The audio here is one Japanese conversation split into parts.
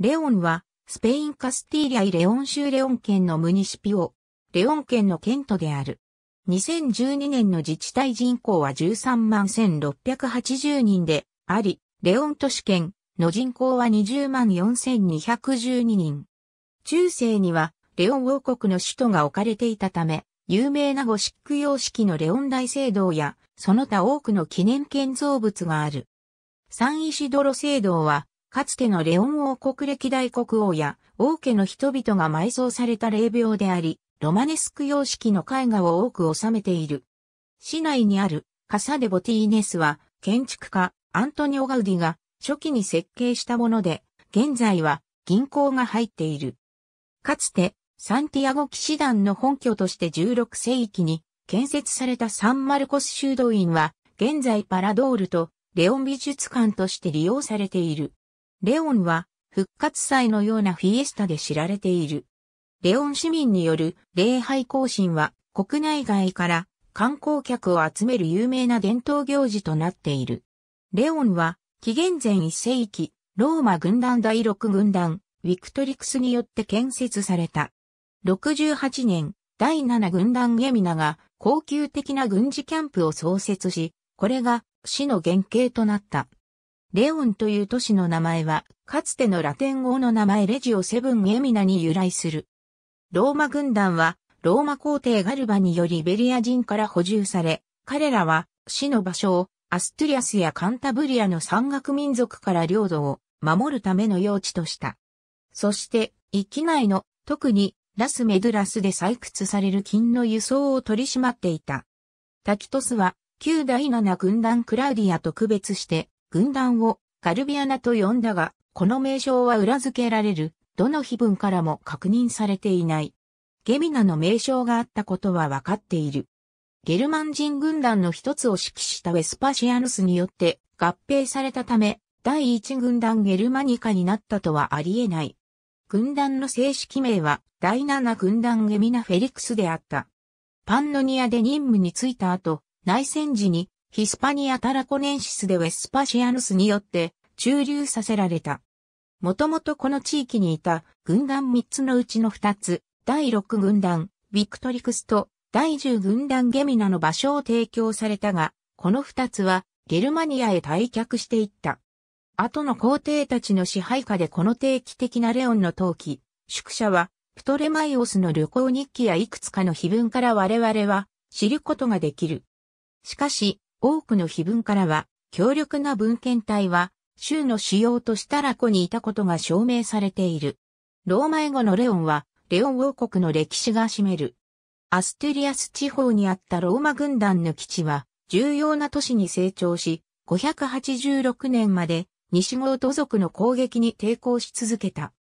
レオンは、スペインカスティーリアイ・レオン州レオン県のムニシピオ、レオン県の県都である。2012年の自治体人口は13万1680人であり、レオン都市圏の人口は20万4212人。中世には、レオン王国の首都が置かれていたため、有名なゴシック様式のレオン大聖堂や、その他多くの記念建造物がある。サンイシドロ聖堂は、かつてのレオン王国歴代国王や王家の人々が埋葬された霊廟であり、ロマネスク様式の絵画を多く収めている。市内にあるカサデボティーネスは建築家アントニオ・ガウディが初期に設計したもので、現在は銀行が入っている。かつてサンティアゴ騎士団の本拠として16世紀に建設されたサンマルコス修道院は現在パラドールとレオン美術館として利用されている。レオンは復活祭のようなフィエスタで知られている。レオン市民による礼拝行進は国内外から観光客を集める有名な伝統行事となっている。レオンは紀元前1世紀、ローマ軍団第6軍団、ウィクトリクスによって建設された。68年、第7軍団ゲミナが高級的な軍事キャンプを創設し、これが市の原型となった。レオンという都市の名前は、かつてのラテン語の名前レジオセブンエミナに由来する。ローマ軍団は、ローマ皇帝ガルバによりベリア人から補充され、彼らは、死の場所を、アストゥリアスやカンタブリアの山岳民族から領土を守るための用地とした。そして、域内の、特に、ラスメドラスで採掘される金の輸送を取り締まっていた。タキトスは、旧第七軍団クラウディアと区別して、軍団をガルビアナと呼んだが、この名称は裏付けられる、どの碑文からも確認されていない。ゲミナの名称があったことは分かっている。ゲルマン人軍団の一つを指揮したウェスパシアヌスによって合併されたため、第一軍団ゲルマニカになったとはありえない。軍団の正式名は第七軍団ゲミナフェリクスであった。パンノニアで任務に就いた後、内戦時にヒスパニア・タラコネンシスでウェスパシアヌスによって駐留させられた。もともとこの地域にいた軍団3つのうちの2つ、第6軍団、ビクトリクスと第10軍団ゲミナの場所を提供されたが、この2つはゲルマニアへ退却していった。後の皇帝たちの支配下でこの定期的なレオンの陶器、宿舎は、プトレマイオスの旅行日記やいくつかの碑文から我々は知ることができる。しかし、多くの碑文からは、強力な文献体は、州の主要としたら子にいたことが証明されている。ローマ英語のレオンは、レオン王国の歴史が占める。アステリアス地方にあったローマ軍団の基地は、重要な都市に成長し、586年まで西郷都族の攻撃に抵抗し続けた。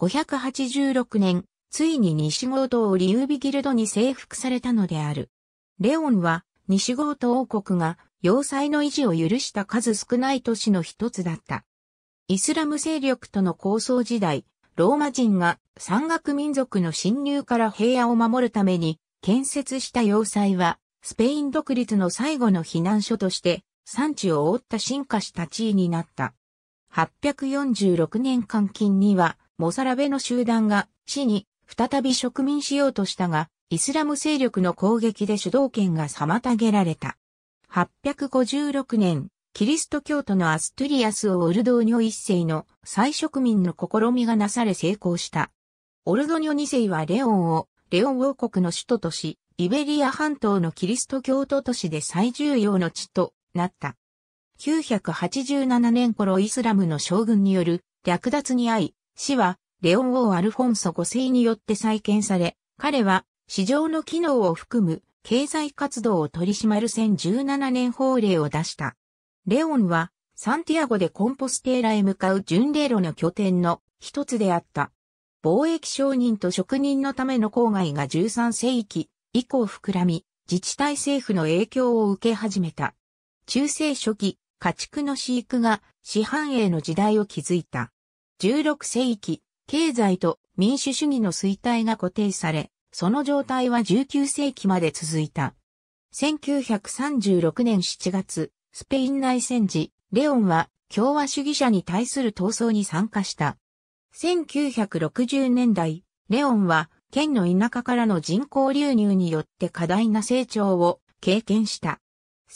586年、ついに西郷都をリービギルドに征服されたのである。レオンは西郷と王国が要塞の維持を許した数少ない都市の一つだった。イスラム勢力との抗争時代、ローマ人が山岳民族の侵入から平野を守るために建設した要塞は、スペイン独立の最後の避難所として産地を覆った進化した地位になった。846年間近には、モサラベの集団が地に再び植民しようとしたが、イスラム勢力の攻撃で主導権が妨げられた。856年、キリスト教徒のアストゥリアスをオルドーニョ一世の再植民の試みがなされ成功した。オルドニョ二世はレオンを、レオン王国の首都とし、イベリア半島のキリスト教徒都市で最重要の地となった。987年頃イスラムの将軍による略奪に遭い、死はレオン王アルフォンソ5世によって再建され、彼は市場の機能を含む経済活動を取り締まる1017年法令を出した。レオンはサンティアゴでコンポステーラへ向かう巡礼路の拠点の一つであった。貿易商人と職人のための郊外が13世紀以降膨らみ、自治体政府の影響を受け始めた。中世初期、家畜の飼育が市販営の時代を築いた。16世紀、経済と民主主義の衰退が固定され、その状態は19世紀まで続いた。1936年7月、スペイン内戦時、レオンは共和主義者に対する闘争に参加した。1960年代、レオンは県の田舎からの人口流入によって過大な成長を経験した。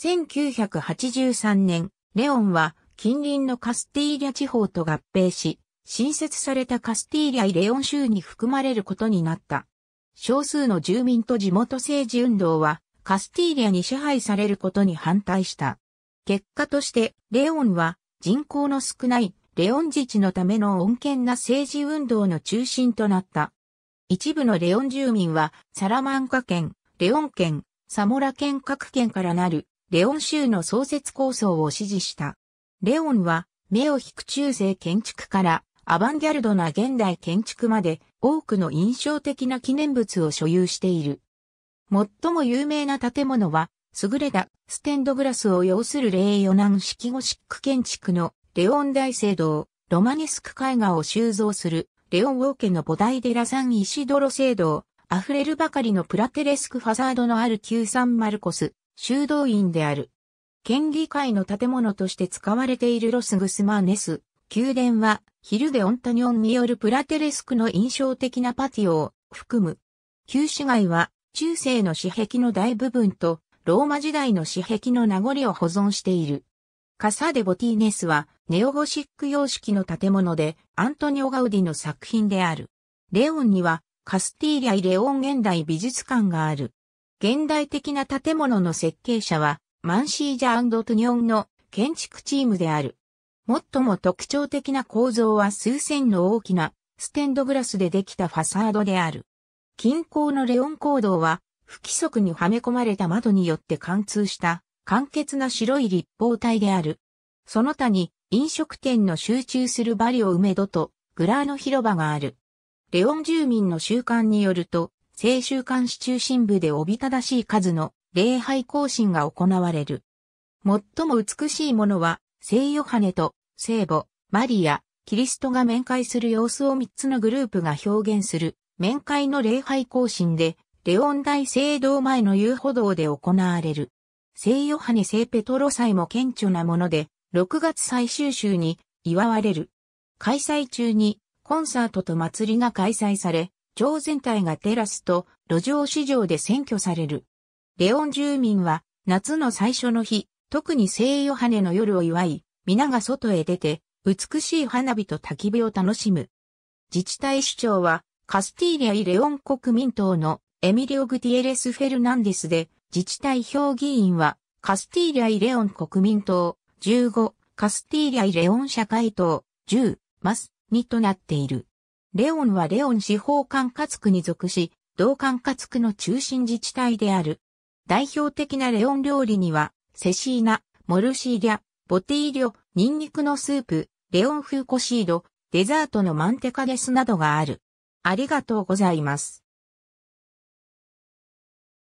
1983年、レオンは近隣のカスティーリャ地方と合併し、新設されたカスティーリャイ・レオン州に含まれることになった。少数の住民と地元政治運動はカスティーリアに支配されることに反対した。結果としてレオンは人口の少ないレオン自治のための穏健な政治運動の中心となった。一部のレオン住民はサラマンカ県、レオン県、サモラ県各県からなるレオン州の創設構想を支持した。レオンは目を引く中世建築からアバンギャルドな現代建築まで多くの印象的な記念物を所有している。最も有名な建物は、優れたステンドグラスを要する霊四南式ゴシック建築のレオン大聖堂、ロマネスク絵画を収蔵するレオン王家の菩提寺サン石泥聖堂、溢れるばかりのプラテレスクファサードのある旧サンマルコス、修道院である。県議会の建物として使われているロスグスマーネス、宮殿は、ヒルデ・オンタニョンによるプラテレスクの印象的なパティオを含む。旧市街は、中世の史壁の大部分と、ローマ時代の史壁の名残を保存している。カサデ・ボティネスは、ネオゴシック様式の建物で、アントニオ・ガウディの作品である。レオンには、カスティーリアイ・レオン現代美術館がある。現代的な建物の設計者は、マンシージャ・アンド・トニョンの建築チームである。最も特徴的な構造は数千の大きなステンドグラスでできたファサードである。近郊のレオン坑道は不規則にはめ込まれた窓によって貫通した簡潔な白い立方体である。その他に飲食店の集中するバリオ梅戸とグラーノ広場がある。レオン住民の習慣によると、青州館市中心部でおびただしい数の礼拝行進が行われる。最も美しいものは聖ヨハネと聖母、マリア、キリストが面会する様子を3つのグループが表現する面会の礼拝行進で、レオン大聖堂前の遊歩道で行われる。聖ヨハネ聖ペトロ祭も顕著なもので、6月最終週に祝われる。開催中にコンサートと祭りが開催され、町全体がテラスと路上市場で占拠される。レオン住民は夏の最初の日、特に聖ヨハネの夜を祝い、皆が外へ出て、美しい花火と焚き火を楽しむ。自治体首長は、カスティーリア・イレオン国民党のエミリオ・グティエレス・フェルナンデスで、自治体評議員は、カスティーリア・イレオン国民党、15、カスティーリア・イレオン社会党、10、マス、2となっている。レオンはレオン司法管轄区に属し、同管轄区の中心自治体である。代表的なレオン料理には、セシーナ、モルシーリャ、ボティーリョ、ニンニクのスープ、レオン風コシード、デザートのマンテカデスなどがある。ありがとうございます。